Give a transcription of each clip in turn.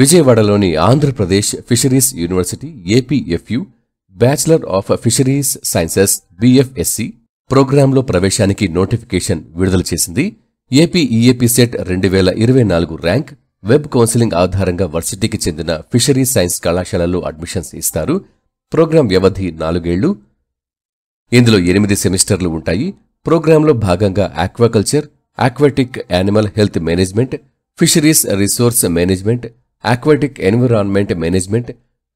విజయవాడలోని Andhra Pradesh fisheries university APFU bachelor of fisheries sciences BFSc ప్రోగ్రాంలో ప్రవేశానికి నోటిఫికేషన్ విడుదల చేసింది ఏపీఈఏపీ సెట్ రెండు వేల ఇరవై నాలుగు ర్యాంక్ వెబ్ కౌన్సిలింగ్ ఆధారంగా వర్సిటీకి చెందిన ఫిషరీస్ సైన్స్ కళాశాలలో అడ్మిషన్స్ ఇస్తారు ప్రోగ్రాం వ్యవధి నాలుగేళ్లు ఇందులో ఎనిమిది సెమిస్టర్లు ఉంటాయి ప్రోగ్రాంలో భాగంగా aquaculture aquatic animal health management fisheries resource management aquatic environment management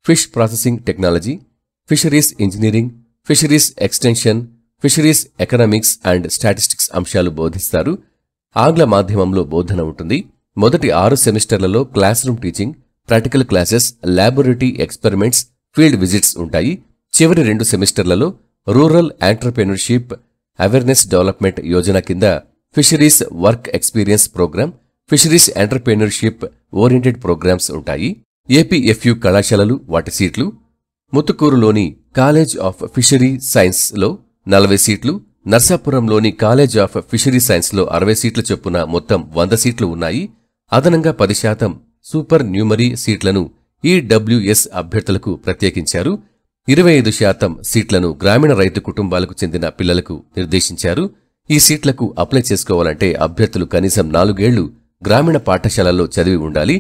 fish processing technology fisheries engineering fisheries extension fisheries economics and statistics అంశాలు బోధిస్తారు ఆంగ్ల మాధ్యమంలో బోధన ఉంటుంది మొదటి ఆరు సెమిస్టర్లలో classroom teaching practical classes laboratory experiments field visits ఉంటాయి చివరి రెండు సెమిస్టర్లలో rural entrepreneurship awareness development Yojana కింద fisheries work experience programme fisheries entrepreneurship oriented programmes ఉంటాయి ఏపీఎఫ్యూ కళాశాలలు వాటి సీట్లు ముత్తుకూరులోని కాలేజ్ ఆఫ్ ఫిషరీ సైన్స్లో నలభై సీట్లు నర్సాపురంలోని కాలేజ్ ఆఫ్ ఫిషరీ సైన్స్లో అరవై సీట్లు చొప్పున మొత్తం వంద సీట్లు ఉన్నాయి అదనంగా పది శాతం సూపర్ న్యూమరీ సీట్లను ఈడబ్ల్యూఎస్ అభ్యర్థులకు ప్రత్యేకించారు ఇరవై ఐదు శాతం సీట్లను గ్రామీణ రైతు కుటుంబాలకు చెందిన పిల్లలకు నిర్దేశించారు ఈ సీట్లకు అప్లై చేసుకోవాలంటే అభ్యర్థులు కనీసం నాలుగేళ్లు గ్రామీణ పాఠశాలల్లో చదివి ఉండాలి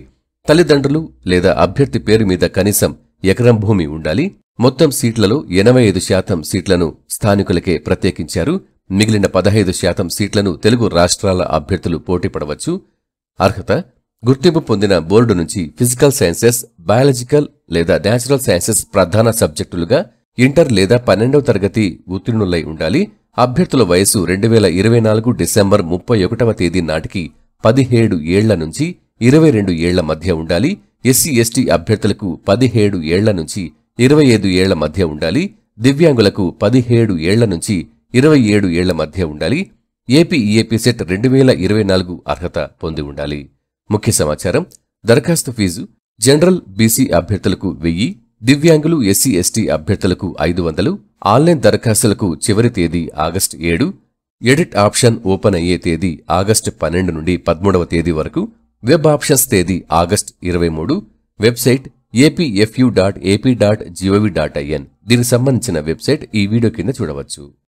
తల్లిదండ్రులు లేదా అభ్యర్థి పేరు మీద కనీసం ఎకరం భూమి ఉండాలి మొత్తం సీట్లలో ఎనభై ఐదు శాతం సీట్లను స్థానికులకే ప్రత్యేకించారు మిగిలిన పదహైదు శాతం సీట్లను తెలుగు రాష్ట్రాల అభ్యర్థులు పోటీపడవచ్చు అర్హత గుర్తింపు పొందిన బోర్డు నుంచి ఫిజికల్ సైన్సెస్ బయాలజికల్ లేదా నేచురల్ సైన్సెస్ ప్రధాన సబ్జెక్టులుగా ఇంటర్ లేదా పన్నెండవ తరగతి ఉత్తీర్ణులై ఉండాలి అభ్యర్థుల వయసు రెండు వేల ఇరవై నాలుగు డిసెంబర్ ముప్పై ఒకటవ తేదీ నాటికి పదిహేడు ఏళ్ల నుంచి ఇరవై రెండు ఏళ్ల మధ్య ఉండాలి ఎస్సీ ఎస్టీ అభ్యర్థులకు పదిహేడు ఏళ్ల నుంచి ఇరవై ఐదు ఏళ్ల మధ్య ఉండాలి దివ్యాంగులకు పదిహేడు ఏళ్ల నుంచి ఇరవై ఏడు ఏళ్ల మధ్య ఉండాలి ఏపీఈఏపీ సెట్ రెండు వేల ఇరవై నాలుగు అర్హత పొంది ఉండాలి ముఖ్య సమాచారం దరఖాస్తు ఫీజు జనరల్ బీసీ అభ్యర్థులకు వెయ్యి దివ్యాంగులు ఎస్సీ ఎస్టీ అభ్యర్థులకు ఐదు వందలు ఆన్లైన్ దరఖాస్తులకు చివరి తేదీ ఆగస్టు ఏడు ఎడిట్ ఆప్షన్ ఓపెన్ అయ్యే తేదీ ఆగస్టు పన్నెండు నుండి పదమూడవ తేదీ వరకు వెబ్ ఆప్షన్స్ తేదీ ఆగస్ట్ ఇరవై మూడు website APFU dot AP dot GOV dot IN దీనికి సంబంధించిన వెబ్సైట్ ఈ వీడియో కింద చూడవచ్చు